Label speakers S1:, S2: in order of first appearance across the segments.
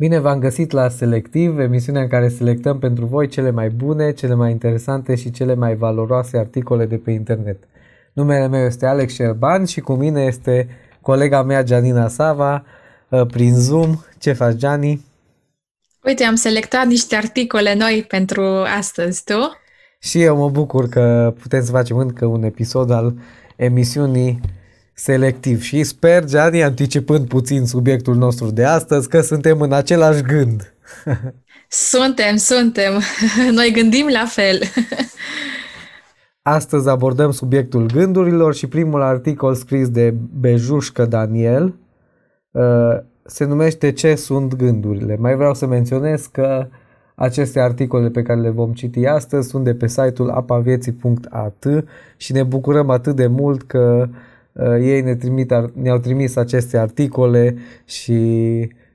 S1: Bine v-am găsit la Selectiv, emisiunea în care selectăm pentru voi cele mai bune, cele mai interesante și cele mai valoroase articole de pe internet. Numele meu este Alex Șerban și cu mine este colega mea Janina Sava ă, prin Zoom. Ce faci, Gianni?
S2: Uite, am selectat niște articole noi pentru astăzi, tu?
S1: Și eu mă bucur că putem să facem încă un episod al emisiunii selectiv și sper, Gianni, anticipând puțin subiectul nostru de astăzi, că suntem în același gând.
S2: Suntem, suntem. Noi gândim la fel.
S1: Astăzi abordăm subiectul gândurilor și primul articol scris de Bejușcă Daniel uh, se numește Ce sunt gândurile? Mai vreau să menționez că aceste articole pe care le vom citi astăzi sunt de pe site-ul apavieții.at și ne bucurăm atât de mult că uh, Uh, ei ne trimit, ne-au trimis aceste articole și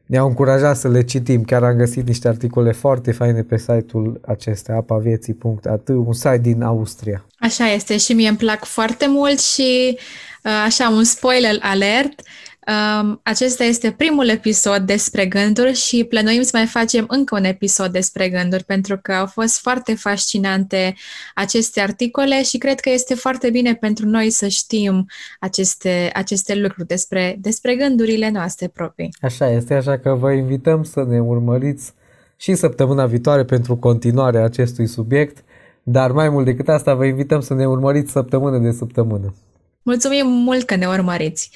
S1: ne-au încurajat să le citim. Chiar am găsit niște articole foarte faine pe site-ul acesta, apavieții.at, un site din Austria.
S2: Așa este și mie îmi plac foarte mult și uh, așa un spoiler alert. Um, acesta este primul episod despre gânduri și plănuim să mai facem încă un episod despre gânduri pentru că au fost foarte fascinante aceste articole și cred că este foarte bine pentru noi să știm aceste, aceste lucruri despre, despre gândurile noastre proprii.
S1: Așa este, așa că vă invităm să ne urmăriți și săptămâna viitoare pentru continuarea acestui subiect, dar mai mult decât asta vă invităm să ne urmăriți săptămână de săptămână.
S2: Mulțumim mult că ne urmăriți!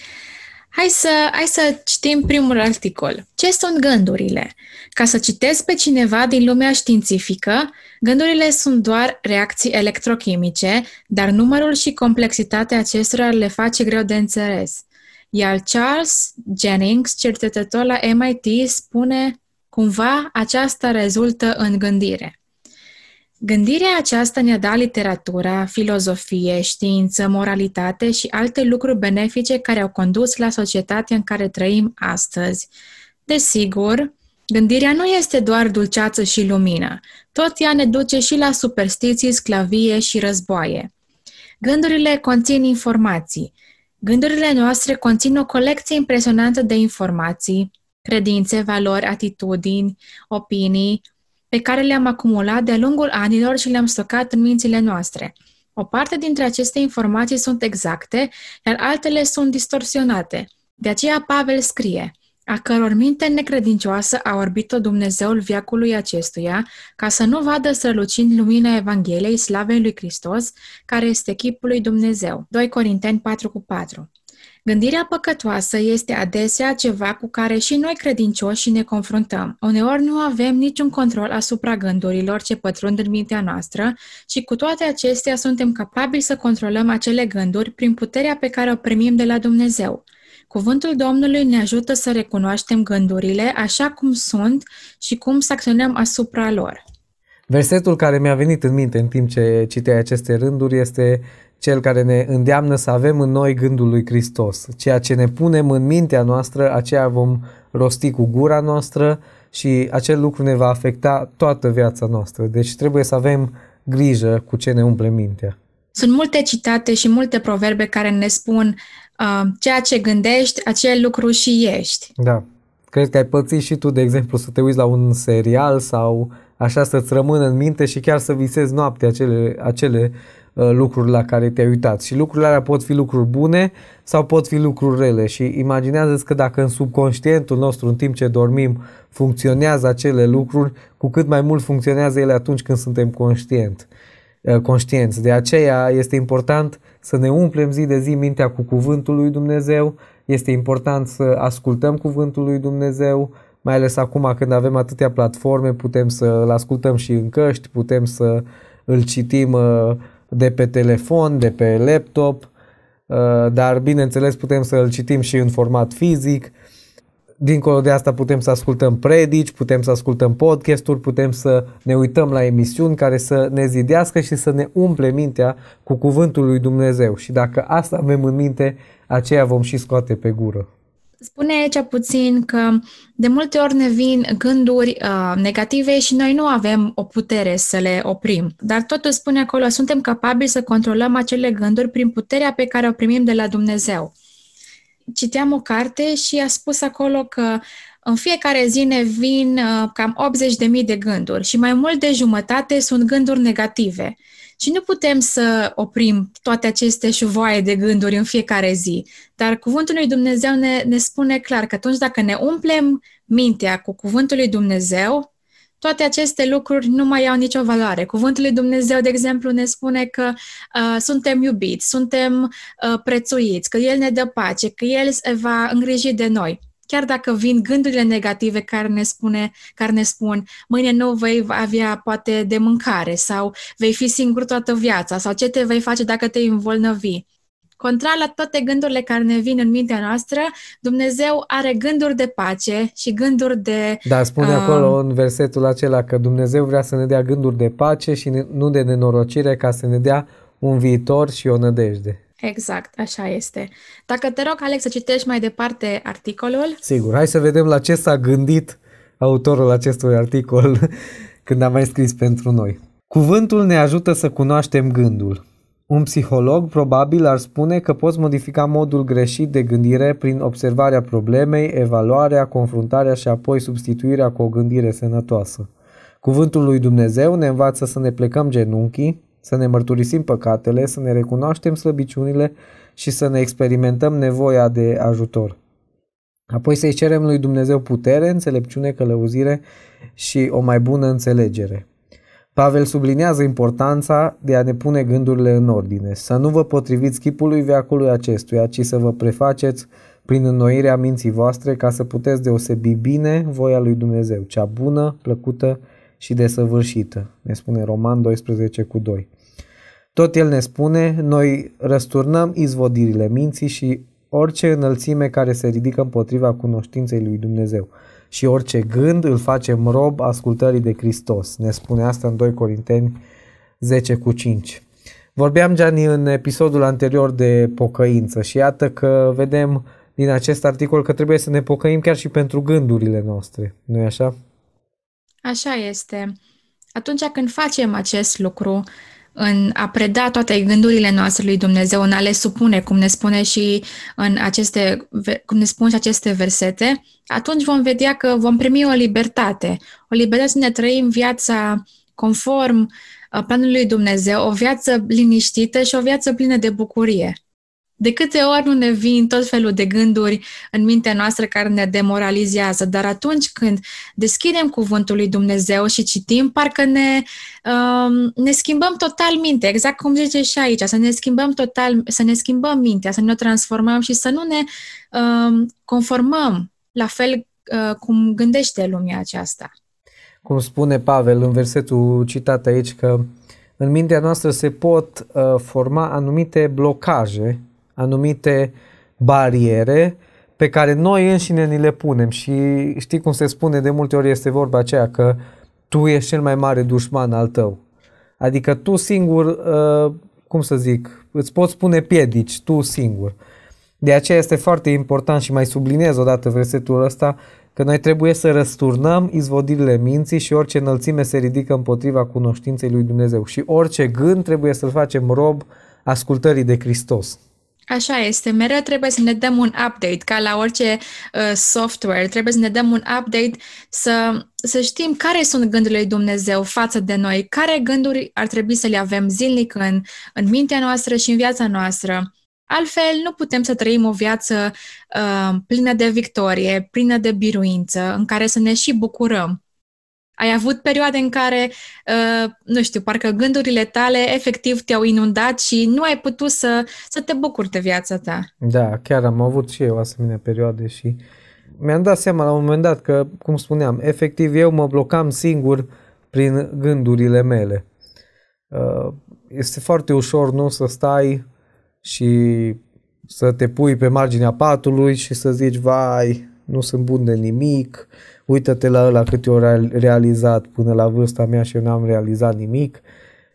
S2: Hai să, hai să citim primul articol. Ce sunt gândurile? Ca să citesc pe cineva din lumea științifică, gândurile sunt doar reacții electrochimice, dar numărul și complexitatea acestora le face greu de înțeles. Iar Charles Jennings, cercetător la MIT, spune cumva aceasta rezultă în gândire. Gândirea aceasta ne-a dat literatura, filozofie, știință, moralitate și alte lucruri benefice care au condus la societatea în care trăim astăzi. Desigur, gândirea nu este doar dulceață și lumină, tot ea ne duce și la superstiții, sclavie și războaie. Gândurile conțin informații. Gândurile noastre conțin o colecție impresionantă de informații, credințe, valori, atitudini, opinii, pe care le-am acumulat de-a lungul anilor și le-am stocat în mințile noastre. O parte dintre aceste informații sunt exacte, iar altele sunt distorsionate. De aceea Pavel scrie, a căror minte necredincioasă a orbit-o Dumnezeul viacului acestuia, ca să nu vadă strălucind lumina Evangheliei slavei lui Hristos, care este chipul lui Dumnezeu. 2 Corinteni 4:4 Gândirea păcătoasă este adesea ceva cu care și noi credincioși ne confruntăm. Uneori nu avem niciun control asupra gândurilor ce pătrund în mintea noastră și cu toate acestea suntem capabili să controlăm acele gânduri prin puterea pe care o primim de la Dumnezeu. Cuvântul Domnului ne ajută să recunoaștem gândurile așa cum sunt și cum să acționăm asupra lor.
S1: Versetul care mi-a venit în minte în timp ce citeai aceste rânduri este cel care ne îndeamnă să avem în noi gândul lui Hristos. Ceea ce ne punem în mintea noastră, aceea vom rosti cu gura noastră și acel lucru ne va afecta toată viața noastră. Deci trebuie să avem grijă cu ce ne umple mintea.
S2: Sunt multe citate și multe proverbe care ne spun uh, ceea ce gândești, acel lucru și ești.
S1: Da. Cred că ai pățit și tu, de exemplu, să te uiți la un serial sau așa să-ți rămână în minte și chiar să visezi noaptea acele, acele Uh, lucruri la care te-ai uitat. Și lucrurile alea pot fi lucruri bune sau pot fi lucruri rele. Și imaginează-ți că dacă în subconștientul nostru, în timp ce dormim, funcționează acele lucruri, cu cât mai mult funcționează ele atunci când suntem conștient, uh, conștienți. De aceea este important să ne umplem zi de zi mintea cu cuvântul lui Dumnezeu, este important să ascultăm cuvântul lui Dumnezeu, mai ales acum când avem atâtea platforme, putem să-l ascultăm și în căști, putem să îl citim uh, de pe telefon, de pe laptop, uh, dar bineînțeles putem să îl citim și în format fizic. Dincolo de asta putem să ascultăm predici, putem să ascultăm podcasturi, putem să ne uităm la emisiuni care să ne zidească și să ne umple mintea cu cuvântul lui Dumnezeu. Și dacă asta avem în minte, aceea vom și scoate pe gură.
S2: Spune aici puțin că de multe ori ne vin gânduri uh, negative și noi nu avem o putere să le oprim. Dar totul spune acolo, suntem capabili să controlăm acele gânduri prin puterea pe care o primim de la Dumnezeu. Citeam o carte și a spus acolo că în fiecare zi ne vin uh, cam 80.000 de gânduri și mai mult de jumătate sunt gânduri negative. Uh, și nu putem să oprim toate aceste șuvoaie de gânduri în fiecare zi. Dar Cuvântul lui Dumnezeu ne, ne spune clar că atunci dacă ne umplem mintea cu Cuvântul lui Dumnezeu, toate aceste lucruri nu mai au nicio valoare. Cuvântul lui Dumnezeu, de exemplu, ne spune că uh, suntem iubiți, suntem uh, prețuiți, că El ne dă pace, că El va îngriji de noi chiar dacă vin gândurile negative care ne, spune, care ne spun mâine nu vei avea poate de mâncare sau vei fi singur toată viața sau ce te vei face dacă te învolnăvi. Contrar la toate gândurile care ne vin în mintea noastră, Dumnezeu are gânduri de pace și gânduri de... Da, spune uh, acolo
S1: în versetul acela că Dumnezeu vrea să ne dea gânduri de pace și nu de nenorocire ca să ne dea un viitor și o nădejde.
S2: Exact, așa este. Dacă te rog, Alex, să citești mai departe articolul.
S1: Sigur, hai să vedem la ce s-a gândit autorul acestui articol când a mai scris pentru noi. Cuvântul ne ajută să cunoaștem gândul. Un psiholog probabil ar spune că poți modifica modul greșit de gândire prin observarea problemei, evaluarea, confruntarea și apoi substituirea cu o gândire sănătoasă. Cuvântul lui Dumnezeu ne învață să ne plecăm genunchii, să ne mărturisim păcatele, să ne recunoaștem slăbiciunile și să ne experimentăm nevoia de ajutor. Apoi să-i cerem lui Dumnezeu putere, înțelepciune, călăuzire și o mai bună înțelegere. Pavel sublinează importanța de a ne pune gândurile în ordine, să nu vă potriviți chipului veacului acestuia, ci să vă prefaceți prin înnoirea minții voastre ca să puteți deosebi bine voia lui Dumnezeu, cea bună, plăcută și desăvârșită, ne spune Roman 12 cu 2. Tot el ne spune, noi răsturnăm izvodirile minții și orice înălțime care se ridică împotriva cunoștinței lui Dumnezeu și orice gând îl facem rob ascultării de Hristos. Ne spune asta în 2 Corinteni 10 cu 5. Vorbeam, Gianni, în episodul anterior de pocăință și iată că vedem din acest articol că trebuie să ne pocăim chiar și pentru gândurile noastre, nu-i așa?
S2: Așa este. Atunci când facem acest lucru, în a preda toate gândurile noastre lui Dumnezeu, în a le supune, cum ne spune și în aceste, cum ne spun și aceste versete, atunci vom vedea că vom primi o libertate, o libertate să ne trăim viața conform uh, planului Dumnezeu, o viață liniștită și o viață plină de bucurie. De câte ori nu ne vin tot felul de gânduri în mintea noastră care ne demoralizează, dar atunci când deschidem cuvântul lui Dumnezeu și citim, parcă ne, um, ne schimbăm total mintea, exact cum zice și aici, să ne schimbăm total, să ne schimbăm mintea, să ne o transformăm și să nu ne um, conformăm la fel uh, cum gândește lumea aceasta.
S1: Cum spune Pavel în versetul citat aici că în mintea noastră se pot uh, forma anumite blocaje anumite bariere pe care noi înșine ni le punem și știi cum se spune de multe ori este vorba aceea că tu ești cel mai mare dușman al tău. Adică tu singur, uh, cum să zic, îți poți spune piedici tu singur. De aceea este foarte important și mai subliniez odată versetul ăsta că noi trebuie să răsturnăm izvodirile minții și orice înălțime se ridică împotriva cunoștinței lui Dumnezeu și orice gând trebuie să-l facem rob ascultării de Hristos.
S2: Așa este, mereu trebuie să ne dăm un update, ca la orice uh, software, trebuie să ne dăm un update, să, să știm care sunt gândurile lui Dumnezeu față de noi, care gânduri ar trebui să le avem zilnic în, în mintea noastră și în viața noastră. Altfel, nu putem să trăim o viață uh, plină de victorie, plină de biruință, în care să ne și bucurăm. Ai avut perioade în care, uh, nu știu, parcă gândurile tale efectiv te-au inundat și nu ai putut să, să te bucuri de viața ta.
S1: Da, chiar am avut și eu asemenea perioade și mi-am dat seama la un moment dat că, cum spuneam, efectiv eu mă blocam singur prin gândurile mele. Uh, este foarte ușor, nu, să stai și să te pui pe marginea patului și să zici, vai, nu sunt bun de nimic, uh, uită-te la ăla câte ori realizat până la vârsta mea și eu n-am realizat nimic.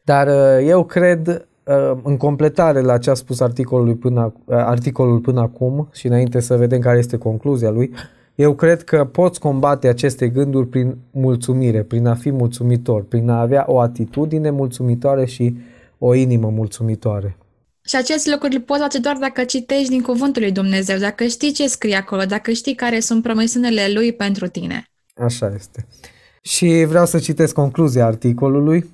S1: Dar uh, eu cred, uh, în completare la ce a spus articolul până, uh, articolul până acum și înainte să vedem care este concluzia lui, eu cred că poți combate aceste gânduri prin mulțumire, prin a fi mulțumitor, prin a avea o atitudine mulțumitoare și o inimă mulțumitoare.
S2: Și acest lucru îl poți face doar dacă citești din cuvântul lui Dumnezeu, dacă știi ce scrie acolo, dacă știi care sunt promisiunile lui pentru tine.
S1: Așa este. Și vreau să citesc concluzia articolului.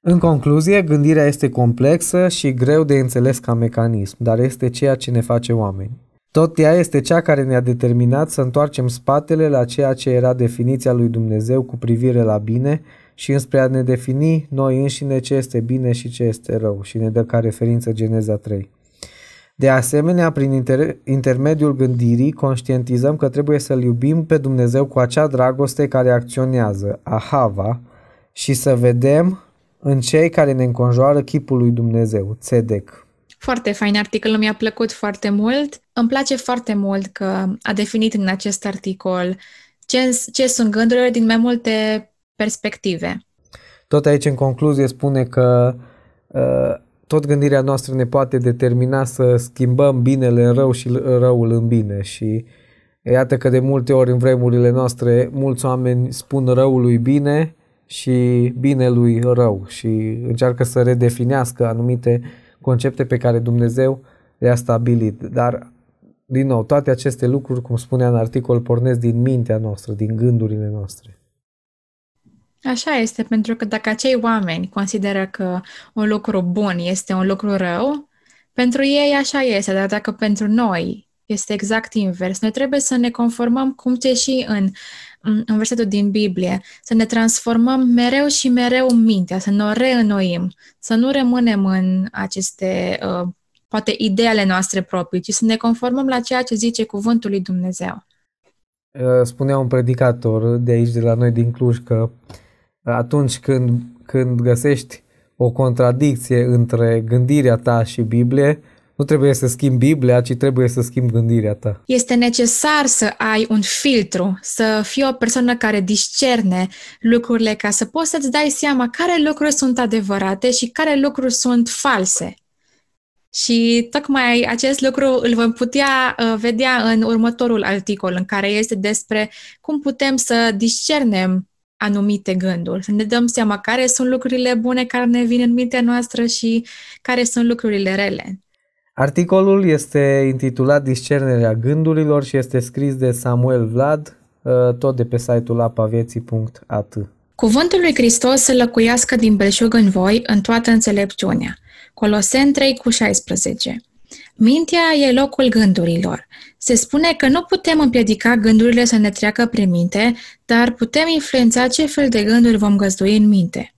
S1: În concluzie, gândirea este complexă și greu de înțeles ca mecanism, dar este ceea ce ne face oameni. Tot ea este cea care ne-a determinat să întoarcem spatele la ceea ce era definiția lui Dumnezeu cu privire la bine și înspre a ne defini noi înșine ce este bine și ce este rău și ne dă ca referință Geneza 3. De asemenea, prin inter- intermediul gândirii, conștientizăm că trebuie să-L iubim pe Dumnezeu cu acea dragoste care acționează, ahava, și să vedem în cei care ne înconjoară chipul lui Dumnezeu, Tzedek.
S2: Foarte fain articol, mi-a plăcut foarte mult. Îmi place foarte mult că a definit în acest articol ce, ce sunt gândurile din mai multe perspective.
S1: Tot aici, în concluzie, spune că uh, tot gândirea noastră ne poate determina să schimbăm binele în rău și răul în bine și iată că de multe ori în vremurile noastre mulți oameni spun răului bine și binelui rău și încearcă să redefinească anumite concepte pe care Dumnezeu le-a stabilit. Dar, din nou, toate aceste lucruri, cum spunea în articol, pornesc din mintea noastră, din gândurile noastre.
S2: Așa este, pentru că dacă acei oameni consideră că un lucru bun este un lucru rău, pentru ei așa este, dar dacă pentru noi este exact invers, noi trebuie să ne conformăm cum ce și în, în versetul din Biblie, să ne transformăm mereu și mereu mintea, să ne reînnoim, să nu rămânem în aceste, uh, poate, ideale noastre proprii, ci să ne conformăm la ceea ce zice cuvântul lui Dumnezeu
S1: uh, spunea un predicator de aici, de la noi din Cluj, că atunci când, când găsești o contradicție între gândirea ta și Biblie, nu trebuie să schimbi Biblia, ci trebuie să schimbi gândirea ta.
S2: Este necesar să ai un filtru, să fii o persoană care discerne lucrurile ca să poți să-ți dai seama care lucruri sunt adevărate și care lucruri sunt false. Și tocmai acest lucru îl vom putea uh, vedea în următorul articol, în care este despre cum putem să discernem anumite gânduri, să ne dăm seama care sunt lucrurile bune care ne vin în mintea noastră și care sunt lucrurile rele.
S1: Articolul este intitulat Discernerea gândurilor și este scris de Samuel Vlad, uh, tot de pe site-ul apavieții.at.
S2: Cuvântul lui Hristos să lăcuiască din belșug în voi în toată înțelepciunea. Colosen 3 cu 16. Mintea e locul gândurilor. Se spune că nu putem împiedica gândurile să ne treacă prin minte, dar putem influența ce fel de gânduri vom găzdui în minte.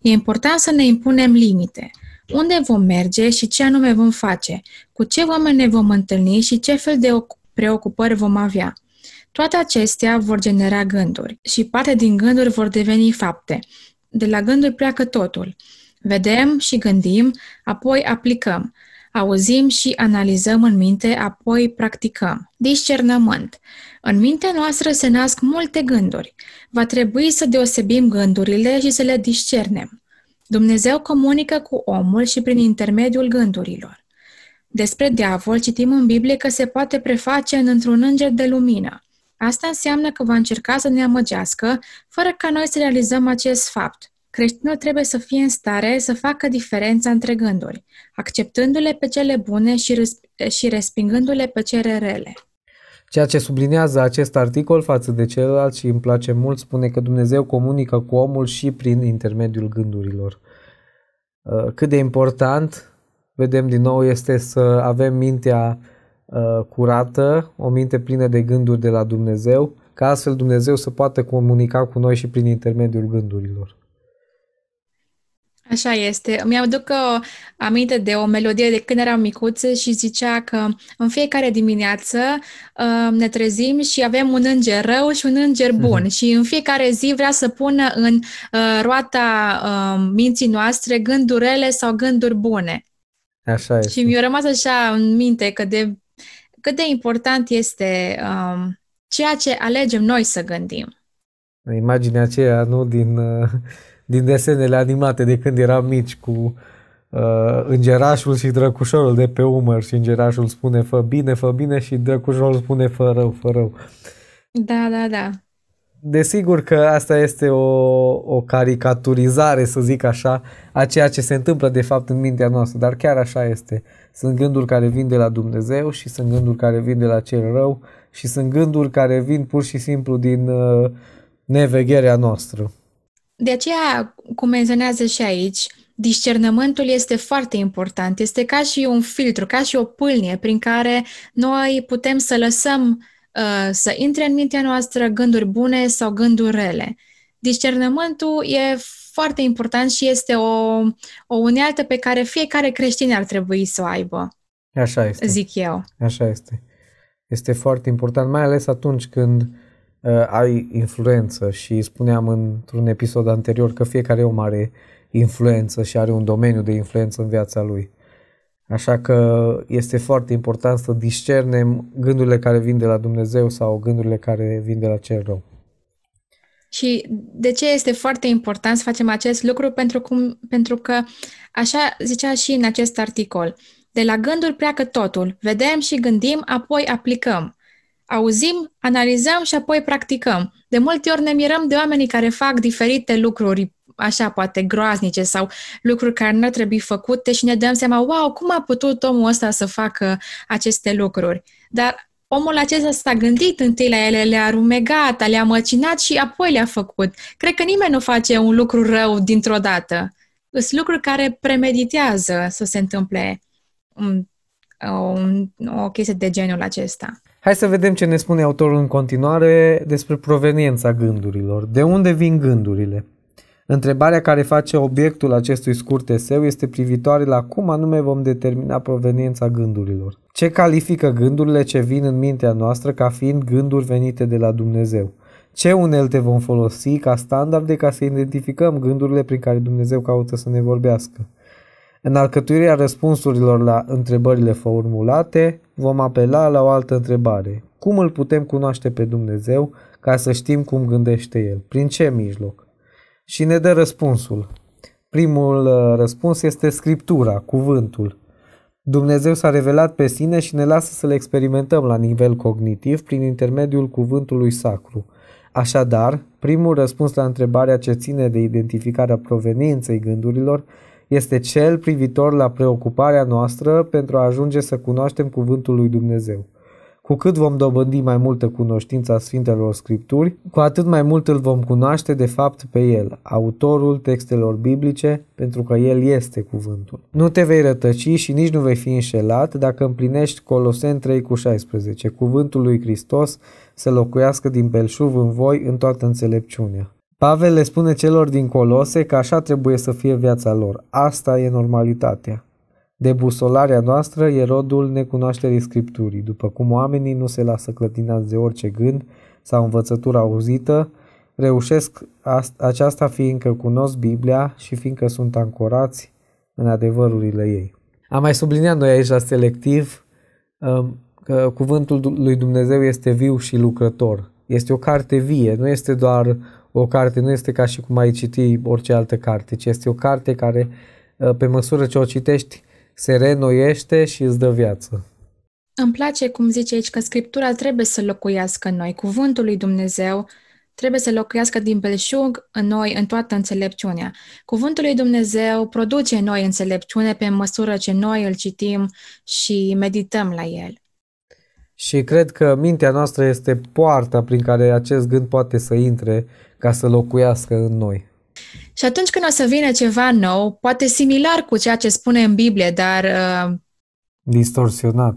S2: E important să ne impunem limite. Unde vom merge și ce anume vom face, cu ce oameni ne vom întâlni și ce fel de preocupări vom avea. Toate acestea vor genera gânduri și parte din gânduri vor deveni fapte. De la gânduri pleacă totul. Vedem și gândim, apoi aplicăm. Auzim și analizăm în minte, apoi practicăm. Discernământ. În mintea noastră se nasc multe gânduri. Va trebui să deosebim gândurile și să le discernem. Dumnezeu comunică cu omul și prin intermediul gândurilor. Despre diavol citim în Biblie că se poate preface în într-un înger de lumină. Asta înseamnă că va încerca să ne amăgească, fără ca noi să realizăm acest fapt. Creștinul trebuie să fie în stare să facă diferența între gânduri, acceptându-le pe cele bune și, și respingându-le pe cele rele.
S1: Ceea ce sublinează acest articol față de celălalt și îmi place mult spune că Dumnezeu comunică cu omul și prin intermediul gândurilor. Uh, cât de important, vedem din nou, este să avem mintea uh, curată, o minte plină de gânduri de la Dumnezeu, ca astfel Dumnezeu să poată comunica cu noi și prin intermediul gândurilor.
S2: Așa este. Mi-aduc uh, aminte de o melodie de când eram micuță și zicea că în fiecare dimineață uh, ne trezim și avem un înger rău și un înger bun Uh-huh. și în fiecare zi vrea să pună în uh, roata minții noastre gândurile sau gânduri bune.
S1: Așa este. Și mi-a
S2: rămas așa în minte că de, cât de important este um, ceea ce alegem noi să gândim.
S1: Imaginea aceea, nu, din... Uh din desenele animate de când eram mici cu uh, îngerașul și drăcușorul de pe umăr și îngerașul spune fă bine, fă bine și drăcușorul spune fă rău, fă rău.
S2: Da, da, da.
S1: Desigur că asta este o, o caricaturizare, să zic așa, a ceea ce se întâmplă de fapt în mintea noastră, dar chiar așa este. Sunt gânduri care vin de la Dumnezeu și sunt gânduri care vin de la cel rău și sunt gânduri care vin pur și simplu din uh, nevegherea noastră.
S2: De aceea, cum menționează și aici, discernământul este foarte important. Este ca și un filtru, ca și o pâlnie prin care noi putem să lăsăm uh, să intre în mintea noastră gânduri bune sau gânduri rele. Discernământul e foarte important și este o, o unealtă pe care fiecare creștin ar trebui să o aibă.
S1: Așa este. Zic eu. Așa este. Este foarte important, mai ales atunci când Uh, ai influență și spuneam într-un episod anterior că fiecare om are influență și are un domeniu de influență în viața lui. Așa că este foarte important să discernem gândurile care vin de la Dumnezeu sau gândurile care vin de la cel rău.
S2: Și de ce este foarte important să facem acest lucru? Pentru, cum, pentru că, așa zicea și în acest articol, de la gânduri pleacă totul. Vedem și gândim, apoi aplicăm auzim, analizăm și apoi practicăm. De multe ori ne mirăm de oamenii care fac diferite lucruri așa poate groaznice sau lucruri care nu ar trebui făcute și ne dăm seama, wow, cum a putut omul ăsta să facă aceste lucruri? Dar omul acesta s-a gândit întâi la ele, le-a rumegat, le-a măcinat și apoi le-a făcut. Cred că nimeni nu face un lucru rău dintr-o dată. Sunt lucruri care premeditează să se întâmple o, o chestie de genul acesta.
S1: Hai să vedem ce ne spune autorul în continuare despre proveniența gândurilor. De unde vin gândurile? Întrebarea care face obiectul acestui scurt eseu este privitoare la cum anume vom determina proveniența gândurilor. Ce califică gândurile ce vin în mintea noastră ca fiind gânduri venite de la Dumnezeu? Ce unelte vom folosi ca standarde ca să identificăm gândurile prin care Dumnezeu caută să ne vorbească? În alcătuirea răspunsurilor la întrebările formulate, vom apela la o altă întrebare. Cum îl putem cunoaște pe Dumnezeu ca să știm cum gândește El? Prin ce mijloc? Și ne dă răspunsul. Primul uh, răspuns este Scriptura, cuvântul. Dumnezeu s-a revelat pe sine și ne lasă să l experimentăm la nivel cognitiv prin intermediul cuvântului sacru. Așadar, primul răspuns la întrebarea ce ține de identificarea provenienței gândurilor este cel privitor la preocuparea noastră pentru a ajunge să cunoaștem cuvântul lui Dumnezeu. Cu cât vom dobândi mai multă cunoștință a Sfintelor Scripturi, cu atât mai mult îl vom cunoaște de fapt pe el, autorul textelor biblice, pentru că el este cuvântul. Nu te vei rătăci și nici nu vei fi înșelat dacă împlinești Colosen 3 cu 16, cuvântul lui Hristos să locuiască din belșuv în voi în toată înțelepciunea. Pavel le spune celor din Colose că așa trebuie să fie viața lor. Asta e normalitatea. Debusolarea noastră e rodul necunoașterii Scripturii, după cum oamenii nu se lasă clătinați de orice gând sau învățătură auzită, reușesc aceasta fiindcă cunosc Biblia și fiindcă sunt ancorați în adevărurile ei. Am mai subliniat noi aici la selectiv um, că cuvântul lui Dumnezeu este viu și lucrător. Este o carte vie, nu este doar o carte nu este ca și cum ai citi orice altă carte, ci este o carte care, uh, pe măsură ce o citești, se renoiește și îți dă viață.
S2: Îmi place cum zice aici că Scriptura trebuie să locuiască în noi, cuvântul lui Dumnezeu trebuie să locuiască din belșug în noi în toată înțelepciunea. Cuvântul lui Dumnezeu produce în noi înțelepciune pe măsură ce noi îl citim și medităm la el.
S1: Și cred că mintea noastră este poarta prin care acest gând poate să intre ca să locuiască în noi.
S2: Și atunci când o să vină ceva nou, poate similar cu ceea ce spune în Biblie, dar... Uh,
S1: distorsionat.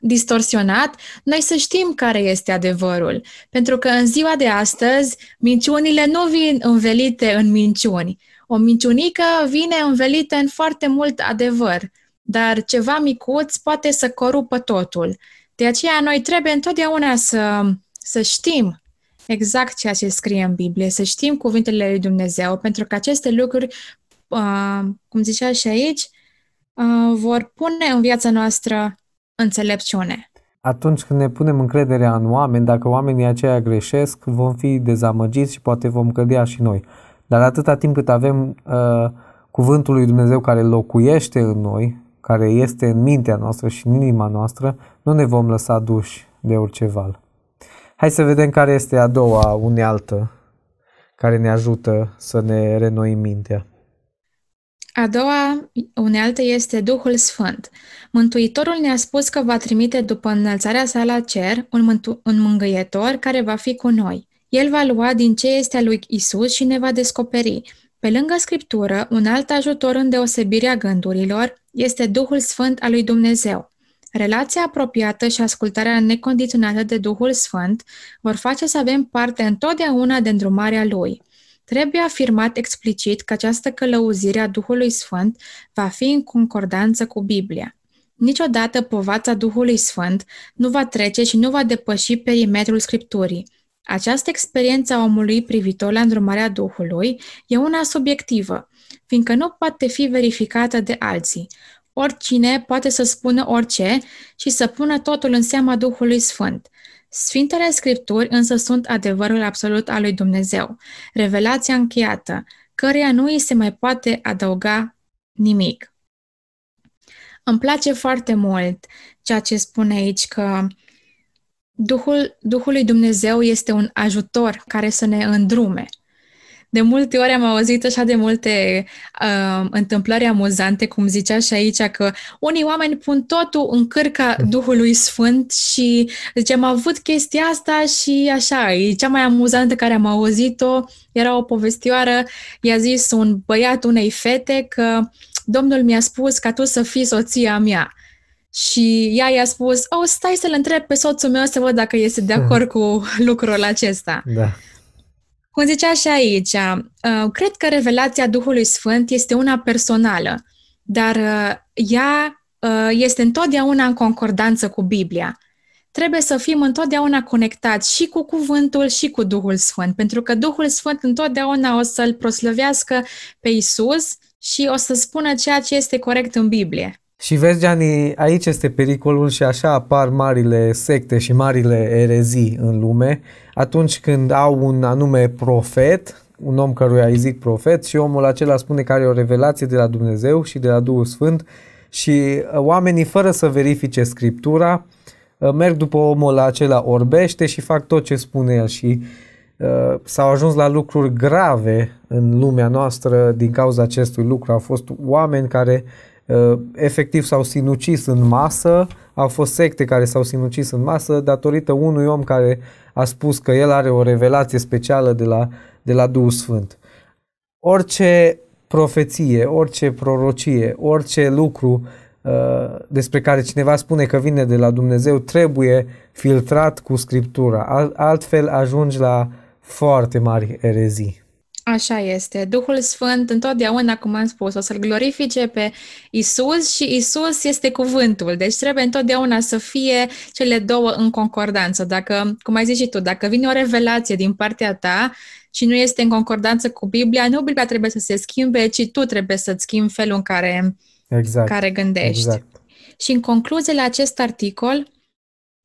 S2: Distorsionat, noi să știm care este adevărul. Pentru că în ziua de astăzi, minciunile nu vin învelite în minciuni. O minciunică vine învelită în foarte mult adevăr, dar ceva micuț poate să corupă totul. De aceea noi trebuie întotdeauna să, să știm exact ceea ce scrie în Biblie, să știm cuvintele lui Dumnezeu, pentru că aceste lucruri, uh, cum zicea și aici, uh, vor pune în viața noastră înțelepciune.
S1: Atunci când ne punem încrederea în oameni, dacă oamenii aceia greșesc, vom fi dezamăgiți și poate vom cădea și noi. Dar atâta timp cât avem uh, cuvântul lui Dumnezeu care locuiește în noi, care este în mintea noastră și în inima noastră, nu ne vom lăsa duși de orice val. Hai să vedem care este a doua unealtă care ne ajută să ne renoim mintea.
S2: A doua unealtă este Duhul Sfânt. Mântuitorul ne-a spus că va trimite după înălțarea sa la cer un, mântu- un mângâietor care va fi cu noi. El va lua din ce este a lui Isus și ne va descoperi. Pe lângă Scriptură, un alt ajutor în deosebirea gândurilor este Duhul Sfânt al lui Dumnezeu. Relația apropiată și ascultarea necondiționată de Duhul Sfânt vor face să avem parte întotdeauna de îndrumarea Lui. Trebuie afirmat explicit că această călăuzire a Duhului Sfânt va fi în concordanță cu Biblia. Niciodată povața Duhului Sfânt nu va trece și nu va depăși perimetrul Scripturii. Această experiență a omului privitor la îndrumarea Duhului e una subiectivă, fiindcă nu poate fi verificată de alții. Oricine poate să spună orice și să pună totul în seama Duhului Sfânt. Sfintele Scripturi însă sunt adevărul absolut al lui Dumnezeu, revelația încheiată, căreia nu îi se mai poate adăuga nimic. Îmi place foarte mult ceea ce spune aici că Duhul, Duhul lui Dumnezeu este un ajutor care să ne îndrume – de multe ori am auzit așa de multe uh, întâmplări amuzante, cum zicea și aici, că unii oameni pun totul în cârca mm. Duhului Sfânt și zice, am avut chestia asta și așa, e cea mai amuzantă care am auzit-o, era o povestioară, i-a zis un băiat unei fete că Domnul mi-a spus ca tu să fii soția mea. Și ea i-a spus, o, oh, stai să-l întreb pe soțul meu să văd dacă este de mm. acord cu lucrul acesta. Da. Cum zicea și aici, uh, cred că revelația Duhului Sfânt este una personală, dar uh, ea uh, este întotdeauna în concordanță cu Biblia. Trebuie să fim întotdeauna conectați și cu Cuvântul și cu Duhul Sfânt, pentru că Duhul Sfânt întotdeauna o să-l proslăvească pe Isus și o să spună ceea ce este corect în Biblie.
S1: Și vezi, Gianni, aici este pericolul și așa apar marile secte și marile erezii în lume, atunci când au un anume profet, un om căruia îi zic profet și omul acela spune că are o revelație de la Dumnezeu și de la Duhul Sfânt și uh, oamenii fără să verifice Scriptura uh, merg după omul acela, orbește și fac tot ce spune el și uh, s-au ajuns la lucruri grave în lumea noastră din cauza acestui lucru. Au fost oameni care Uh, efectiv s-au sinucis în masă, au fost secte care s-au sinucis în masă datorită unui om care a spus că el are o revelație specială de la, de la Duhul Sfânt. Orice profeție, orice prorocie, orice lucru uh, despre care cineva spune că vine de la Dumnezeu trebuie filtrat cu Scriptura, altfel ajungi la foarte mari erezii.
S2: Așa este. Duhul Sfânt întotdeauna, cum am spus, o să-L glorifice pe Isus și Isus este cuvântul. Deci trebuie întotdeauna să fie cele două în concordanță. Dacă, cum ai zis și tu, dacă vine o revelație din partea ta și nu este în concordanță cu Biblia, nu Biblia trebuie să se schimbe, ci tu trebuie să-ți schimbi felul în care, exact. care gândești. Exact. Și în concluzie la acest articol,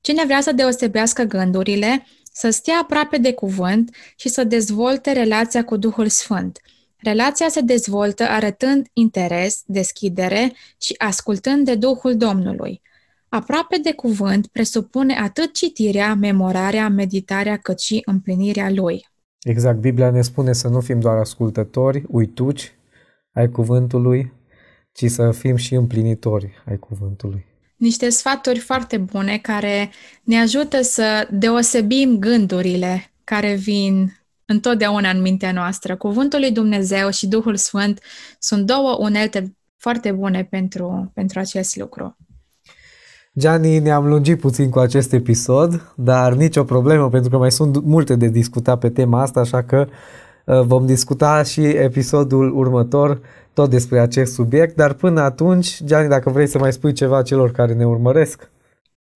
S2: cine vrea să deosebească gândurile, să stea aproape de cuvânt și să dezvolte relația cu Duhul Sfânt. Relația se dezvoltă arătând interes, deschidere și ascultând de Duhul Domnului. Aproape de cuvânt presupune atât citirea, memorarea, meditarea, cât și împlinirea lui.
S1: Exact, Biblia ne spune să nu fim doar ascultători, uituci ai cuvântului, ci să fim și împlinitori ai cuvântului
S2: niște sfaturi foarte bune care ne ajută să deosebim gândurile care vin întotdeauna în mintea noastră. Cuvântul lui Dumnezeu și Duhul Sfânt sunt două unelte foarte bune pentru, pentru acest lucru.
S1: Gianni, ne-am lungit puțin cu acest episod, dar nicio problemă pentru că mai sunt multe de discutat pe tema asta, așa că Uh, vom discuta și episodul următor tot despre acest subiect, dar până atunci, Gianni, dacă vrei să mai spui ceva celor care ne urmăresc.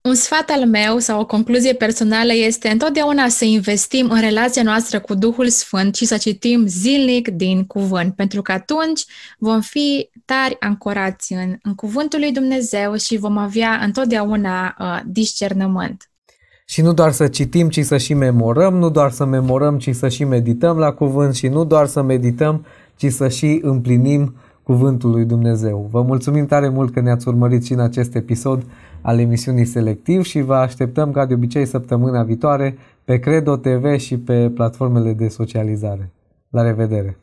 S2: Un sfat al meu sau o concluzie personală este întotdeauna să investim în relația noastră cu Duhul Sfânt și să citim zilnic din cuvânt, pentru că atunci vom fi tari ancorați în, în cuvântul lui Dumnezeu și vom avea întotdeauna uh, discernământ.
S1: Și nu doar să citim, ci să și memorăm, nu doar să memorăm, ci să și medităm la cuvânt și nu doar să medităm, ci să și împlinim cuvântul lui Dumnezeu. Vă mulțumim tare mult că ne-ați urmărit și în acest episod al emisiunii Selectiv și vă așteptăm ca de obicei săptămâna viitoare pe Credo TV și pe platformele de socializare. La revedere!